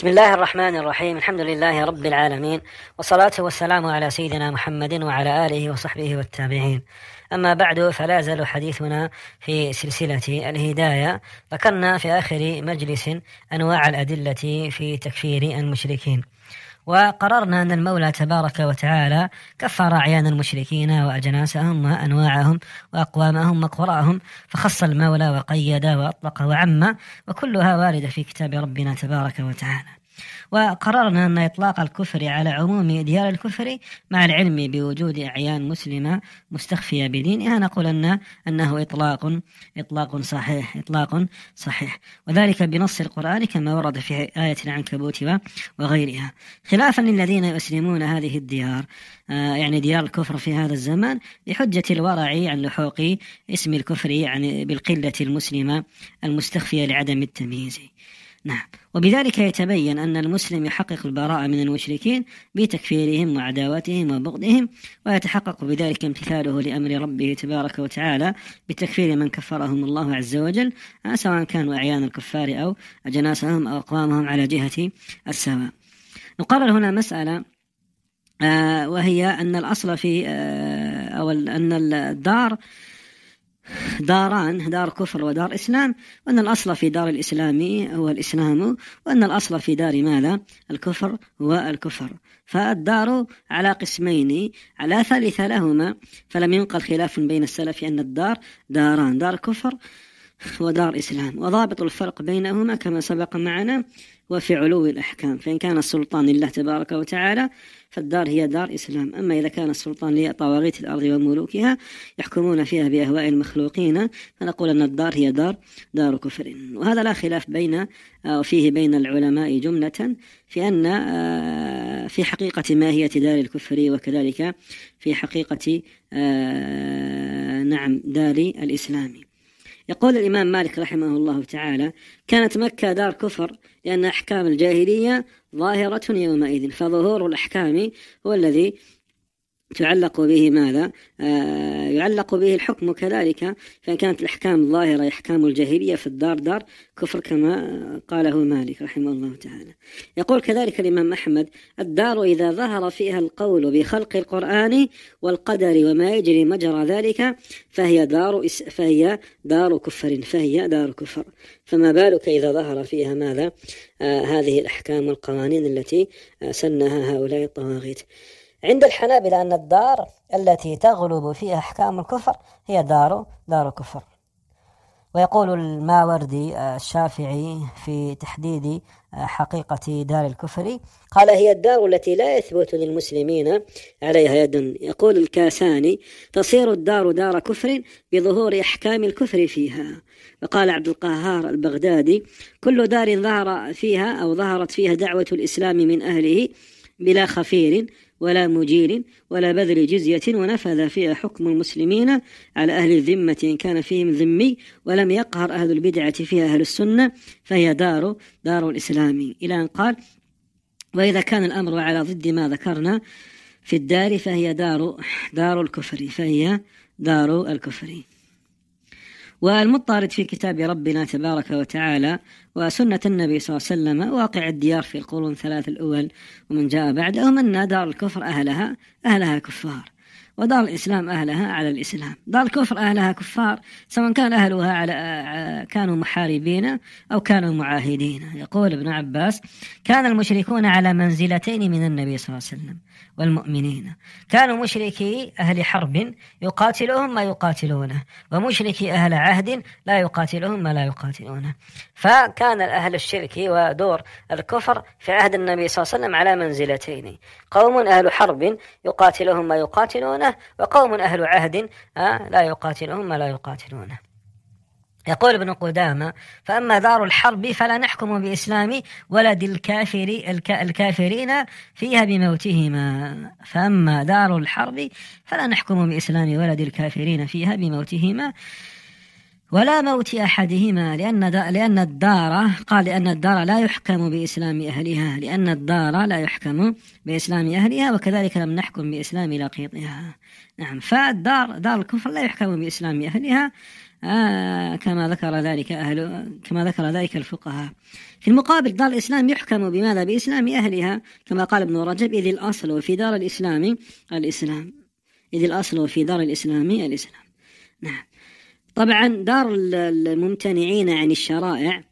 بسم الله الرحمن الرحيم الحمد لله رب العالمين والصلاة والسلام على سيدنا محمد وعلى آله وصحبه والتابعين أما بعد فلا يزال حديثنا في سلسلة الهداية ذكرنا في آخر مجلس أنواع الأدلة في تكفير المشركين وقررنا أن المولى تبارك وتعالى كفر أعيان المشركين وأجناسهم وأنواعهم وأقوامهم وقراءهم فخص المولى وقيد وأطلق وعم وكلها واردة في كتاب ربنا تبارك وتعالى وقررنا أن إطلاق الكفر على عموم ديار الكفر مع العلم بوجود أعيان مسلمة مستخفية بدينها نقول أن أنه إطلاق إطلاق صحيح إطلاق صحيح وذلك بنص القرآن كما ورد في آية العنكبوت وغيرها خلافا للذين يسلمون هذه الديار آه، يعني ديار الكفر في هذا الزمان بحجة الورع عن لحوق اسم الكفر يعني بالقلة المسلمة المستخفية لعدم التمييز نعم وبذلك يتبين أن المسلم يحقق البراءة من المشركين بتكفيرهم وعداوتهم وبغضهم ويتحقق بذلك امتثاله لأمر ربه تبارك وتعالى بتكفير من كفرهم الله عز وجل آه، سواء كانوا أعيان الكفار أو أجناسهم أو أقوامهم على جهة السواء نقرر هنا مسألة آه، وهي أن الأصل في آه، أو أن الدار داران دار كفر ودار إسلام وأن الأصل في دار الإسلام هو الإسلام وأن الأصل في دار ماذا الكفر والكفر فالدار على قسمين على ثالث لهما فلم ينقل خلاف بين السلف أن الدار داران دار كفر ودار إسلام وضابط الفرق بينهما كما سبق معنا وفي علو الأحكام فإن كان السلطان لله تبارك وتعالى فالدار هي دار إسلام أما إذا كان السلطان لطواغيت الأرض وملوكها يحكمون فيها بأهواء المخلوقين فنقول أن الدار هي دار دار كفر وهذا لا خلاف بين أو آه، فيه بين العلماء جملة في أن آه، في حقيقة ماهية دار الكفر وكذلك في حقيقة آه، نعم دار الإسلام يقول الإمام مالك رحمه الله تعالى كانت مكة دار كفر لأن أحكام الجاهلية ظاهرة يومئذ فظهور الأحكام هو الذي تعلق به ماذا آه يعلق به الحكم كذلك فإن كانت الأحكام الظاهرة أحكام الجاهلية في الدار دار كفر كما قاله مالك رحمه الله تعالى يقول كذلك الإمام أحمد الدار إذا ظهر فيها القول بخلق القرآن والقدر وما يجري مجرى ذلك فهي دار إس فهي دار كفر فهي دار كفر فما بالك إذا ظهر فيها ماذا آه هذه الأحكام والقوانين التي آه سنها هؤلاء الطواغيت عند الحنابلة أن الدار التي تغلب فيها أحكام الكفر هي دار دار كفر ويقول الماوردي الشافعي في تحديد حقيقة دار الكفر قال هي الدار التي لا يثبت للمسلمين عليها يد يقول الكاساني تصير الدار دار كفر بظهور أحكام الكفر فيها وقال عبد القهار البغدادي كل دار ظهر فيها أو ظهرت فيها دعوة الإسلام من أهله بلا خفير ولا مجير ولا بذل جزية ونفذ فيها حكم المسلمين على أهل الذمة إن كان فيهم ذمي ولم يقهر أهل البدعة فيها أهل السنة فهي دار دار الإسلام إلى أن قال وإذا كان الأمر على ضد ما ذكرنا في الدار فهي دار دار الكفر فهي دار الكفر والمطارد في كتاب ربنا تبارك وتعالى وسنة النبي صلى الله عليه وسلم واقع الديار في القرون الثلاث الأول ومن جاء بعدهم أن دار الكفر أهلها أهلها كفار ودار الإسلام أهلها على الإسلام دار الكفر أهلها كفار سواء كان أهلها على كانوا محاربين أو كانوا معاهدين يقول ابن عباس كان المشركون على منزلتين من النبي صلى الله عليه وسلم والمؤمنين كانوا مشركي أهل حرب يقاتلهم ما يقاتلونه ومشركي أهل عهد لا يقاتلهم ما لا يقاتلونه فكان أهل الشرك ودور الكفر في عهد النبي صلى الله عليه وسلم على منزلتين قوم أهل حرب يقاتلهم ما يقاتلونه الجنة وقوم أهل عهد آه، لا يقاتلهم ما لا يقاتلونه يقول ابن قدامة فأما دار الحرب فلا نحكم بإسلام ولد الكافر الكافرين فيها بموتهما فأما دار الحرب فلا نحكم بإسلام ولد الكافرين فيها بموتهما ولا موت أحدهما لأن لأن الدار قال لأن الدار لا يحكم بإسلام أهلها لأن الدار لا يحكم بإسلام أهلها وكذلك لم نحكم بإسلام لقيطها نعم فالدار دار الكفر لا يحكم بإسلام أهلها آه كما ذكر ذلك أهل كما ذكر ذلك الفقهاء في المقابل دار الإسلام يحكم بماذا بإسلام أهلها كما قال ابن رجب إذ الأصل في دار الإسلام الإسلام إذ الأصل في دار الإسلام الإسلام نعم طبعا دار الممتنعين عن الشرائع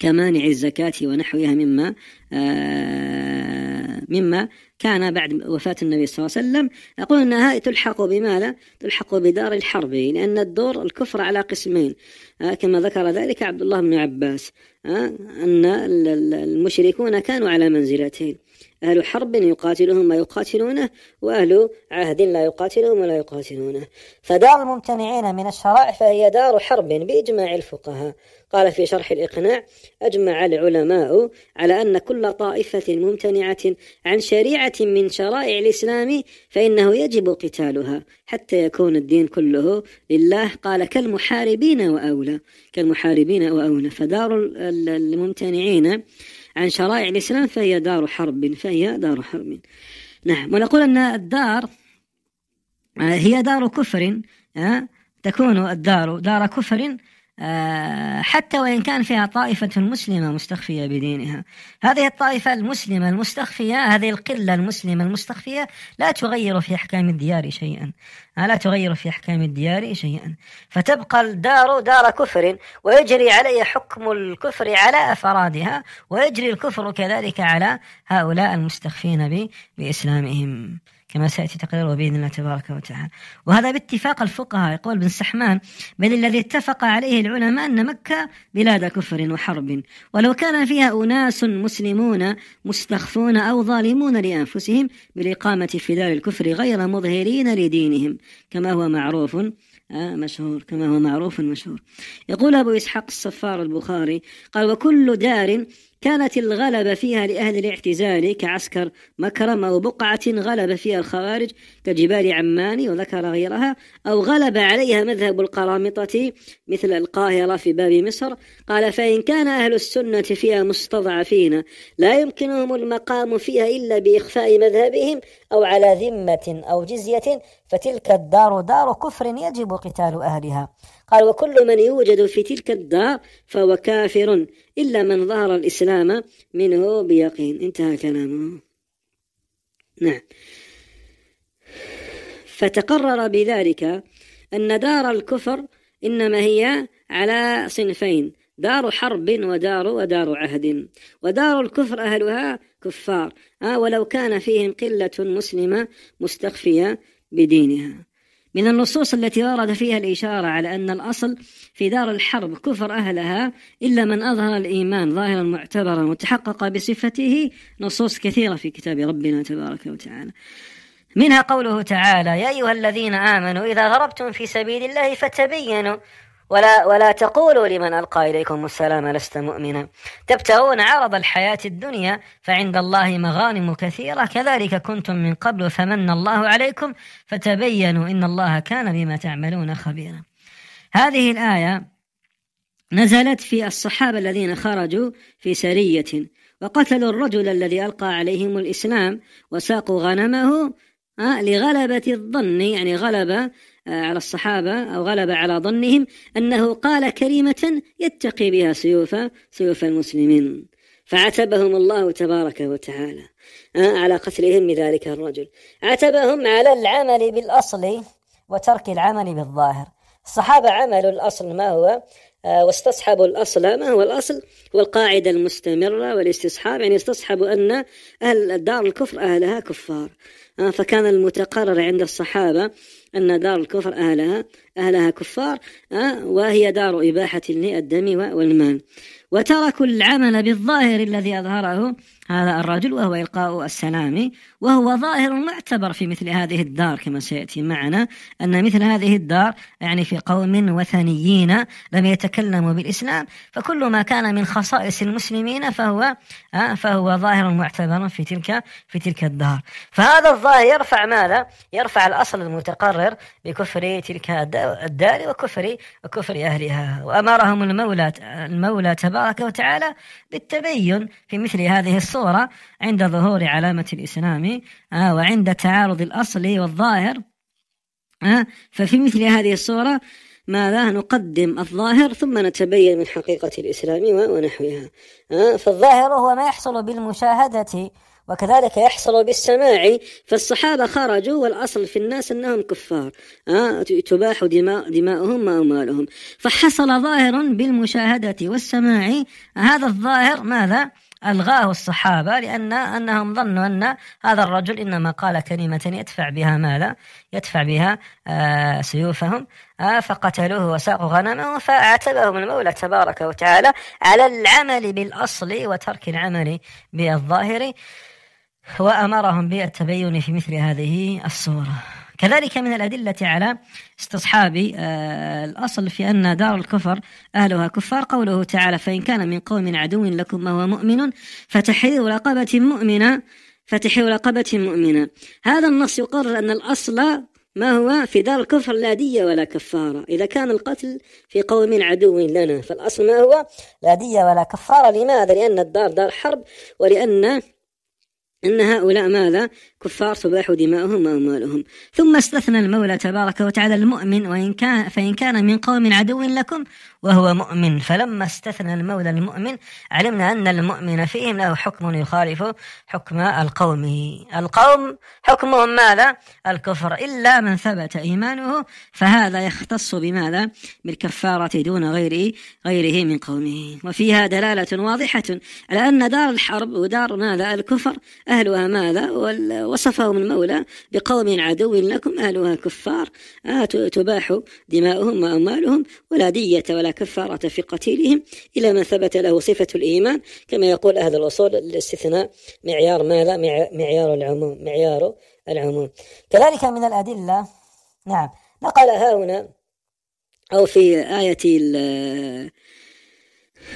كمانع الزكاة ونحوها مما آه، مما كان بعد وفاة النبي صلى الله عليه وسلم أقول أنها تلحق بماذا؟ تلحق بدار الحرب لأن الدور الكفر على قسمين آه، كما ذكر ذلك عبد الله بن عباس آه، أن المشركون كانوا على منزلتين أهل حرب يقاتلهم ما يقاتلونه وأهل عهد لا يقاتلهم ولا يقاتلونه فدار الممتنعين من الشرائع فهي دار حرب بإجماع الفقهاء قال في شرح الإقناع أجمع العلماء على أن كل طائفة ممتنعة عن شريعة من شرائع الإسلام فإنه يجب قتالها حتى يكون الدين كله لله قال كالمحاربين وأولى كالمحاربين وأولى فدار الممتنعين عن شرائع الإسلام فهي دار حرب فهي دار حرب نعم ونقول أن الدار آه، هي دار كفر آه، تكون الدار دار كفر آه، حتى وإن كان فيها طائفة مسلمة مستخفية بدينها هذه الطائفة المسلمة المستخفية هذه القلة المسلمة المستخفية لا تغير في أحكام الديار شيئا آه، لا تغير في أحكام الديار شيئا فتبقى الدار دار كفر ويجري علي حكم الكفر على أفرادها ويجري الكفر كذلك على هؤلاء المستخفين بإسلامهم كما سيأتي تقريره بإذن الله تبارك وتعالى وهذا باتفاق الفقهاء يقول ابن سحمان بل الذي اتفق عليه العلماء أن مكة بلاد كفر وحرب ولو كان فيها أناس مسلمون مستخفون أو ظالمون لأنفسهم بالإقامة في دار الكفر غير مظهرين لدينهم كما هو معروف آه، مشهور كما هو معروف مشهور يقول أبو إسحاق الصفار البخاري قال وكل دار كانت الغلبة فيها لأهل الاعتزال كعسكر مكرمة وبقعة غلب فيها الخوارج كجبال عمان وذكر غيرها أو غلب عليها مذهب القرامطة مثل القاهرة في باب مصر قال فإن كان أهل السنة فيها مستضعفين لا يمكنهم المقام فيها إلا بإخفاء مذهبهم أو على ذمة أو جزية فتلك الدار دار كفر يجب قتال أهلها قال وكل من يوجد في تلك الدار فهو كافر إلا من ظهر الإسلام منه بيقين انتهى كلامه نعم فتقرر بذلك أن دار الكفر إنما هي على صنفين دار حرب ودار ودار عهد ودار الكفر أهلها كفار آه ولو كان فيهم قلة مسلمة مستخفية بدينها من النصوص التي ورد فيها الإشارة على أن الأصل في دار الحرب كفر أهلها إلا من أظهر الإيمان ظاهرا معتبرا وتحقق بصفته نصوص كثيرة في كتاب ربنا تبارك وتعالى منها قوله تعالى يا أيها الذين آمنوا إذا ضربتم في سبيل الله فتبينوا ولا ولا تقولوا لمن القى اليكم السلام لست مؤمنا تبتغون عرض الحياه الدنيا فعند الله مغانم كثيره كذلك كنتم من قبل فمن الله عليكم فتبينوا ان الله كان بما تعملون خبيرا. هذه الايه نزلت في الصحابه الذين خرجوا في سريه وقتلوا الرجل الذي القى عليهم الاسلام وساقوا غنمه آه، لغلبه الظن يعني غلبه آه، على الصحابة أو غلب على ظنهم أنه قال كلمة يتقي بها سيوف سيوف المسلمين فعتبهم الله تبارك وتعالى آه، على قتلهم لذلك الرجل عتبهم على العمل بالأصل وترك العمل بالظاهر الصحابة عملوا الأصل ما هو آه، واستصحبوا الأصل ما هو الأصل هو القاعدة المستمرة والاستصحاب يعني استصحبوا أن أهل دار الكفر أهلها كفار آه، فكان المتقرر عند الصحابة أن دار الكفر أهلها أهلها كفار آه، وهي دار إباحة للدم والمال وتركوا العمل بالظاهر الذي أظهره هذا الرجل وهو إلقاء السلام وهو ظاهر معتبر في مثل هذه الدار كما سيأتي معنا أن مثل هذه الدار يعني في قوم وثنيين لم يتكلموا بالإسلام فكل ما كان من خصائص المسلمين فهو آه، فهو ظاهر معتبر في تلك في تلك الدار فهذا الظاهر يرفع ماذا؟ يرفع الأصل المتقرر بكفر تلك الدار وكفر وكفر أهلها وأمرهم المولى المولى تبارك وتعالى بالتبين في مثل هذه الصورة الصورة عند ظهور علامة الإسلام آه، وعند تعارض الأصل والظاهر آه، ففي مثل هذه الصورة ماذا نقدم الظاهر ثم نتبين من حقيقة الإسلام ونحوها آه، فالظاهر هو ما يحصل بالمشاهدة وكذلك يحصل بالسماع فالصحابة خرجوا والأصل في الناس أنهم كفار آه تباح دماء دماؤهم وأموالهم فحصل ظاهر بالمشاهدة والسماع هذا الظاهر ماذا؟ ألغاه الصحابة لأن أنهم ظنوا أن هذا الرجل إنما قال كلمة يدفع بها مالا يدفع بها آه، سيوفهم آه، فقتلوه وساقوا غنمه فأعتبهم المولى تبارك وتعالى على العمل بالأصل وترك العمل بالظاهر وأمرهم بالتبين في مثل هذه الصورة كذلك من الأدلة على استصحاب آه، الأصل في أن دار الكفر أهلها كفار قوله تعالى فإن كان من قوم عدو لكم وهو مؤمن فتحرير رقبة مؤمنة فتحرير رقبة مؤمنة هذا النص يقرر أن الأصل ما هو في دار الكفر لا دية ولا كفارة إذا كان القتل في قوم عدو لنا فالأصل ما هو لا دية ولا كفارة لماذا؟ لأن الدار دار حرب ولأن أن هؤلاء ماذا؟ كفار تباح دماؤهم وأموالهم ثم استثنى المولى تبارك وتعالى المؤمن وإن كان فإن كان من قوم عدو لكم وهو مؤمن فلما استثنى المولى المؤمن علمنا أن المؤمن فيهم له حكم يخالف حكم القوم القوم حكمهم ماذا؟ الكفر إلا من ثبت إيمانه فهذا يختص بماذا؟ بالكفارة دون غيره غيره من قومه وفيها دلالة واضحة على أن دار الحرب ودار ماذا؟ الكفر أهلها ماذا وصفهم المولى بقوم عدو لكم أهلها كفار آه تباح دماؤهم وأموالهم ولا دية ولا كفارة في قتيلهم إلى ما ثبت له صفة الإيمان كما يقول أهل الأصول الاستثناء معيار ماذا معيار العموم معيار العموم كذلك من الأدلة نعم نقل ها هنا أو في آية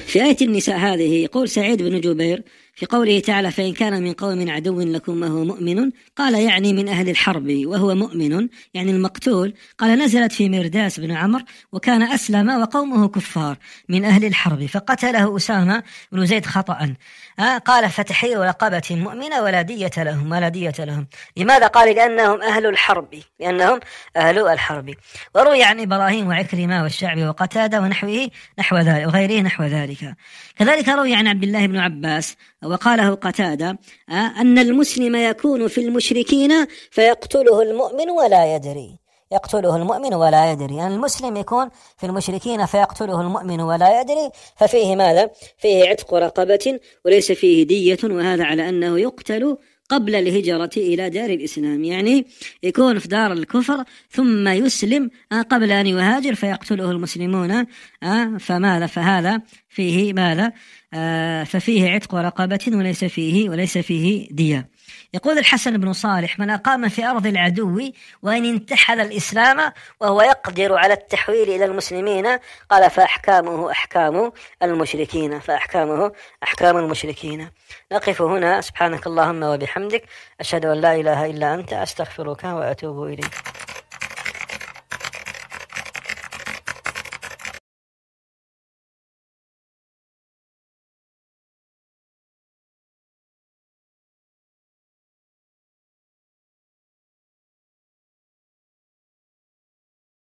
في آية النساء هذه يقول سعيد بن جبير في قوله تعالى فإن كان من قوم عدو لكم وهو مؤمن قال يعني من أهل الحرب وهو مؤمن يعني المقتول قال نزلت في مرداس بن عمرو وكان أسلم وقومه كفار من أهل الحرب فقتله أسامة بن زيد خطأ آه, قال فتحي رقبة مؤمنة ولا دية لهم ولا دية لهم لماذا قال لأنهم أهل الحرب لأنهم أهل الحرب وروي عن إبراهيم وعكرمة والشعبي وقتادة ونحوه نحو ذلك وغيره نحو ذلك كذلك روي عن عبد الله بن عباس وقاله قتادة آه، أن المسلم يكون في المشركين فيقتله المؤمن ولا يدري يقتله المؤمن ولا يدري يعني المسلم يكون في المشركين فيقتله المؤمن ولا يدري ففيه ماذا؟ فيه عتق رقبة وليس فيه دية وهذا على أنه يقتل قبل الهجرة إلى دار الإسلام يعني يكون في دار الكفر ثم يسلم آه، قبل أن يهاجر فيقتله المسلمون آه، فماذا فهذا فيه ماذا آه، ففيه عتق رقبة وليس فيه وليس فيه دية يقول الحسن بن صالح من أقام في أرض العدو وإن انتحل الإسلام وهو يقدر على التحويل إلى المسلمين قال فأحكامه أحكام المشركين فأحكامه أحكام المشركين نقف هنا سبحانك اللهم وبحمدك أشهد أن لا إله إلا أنت أستغفرك وأتوب إليك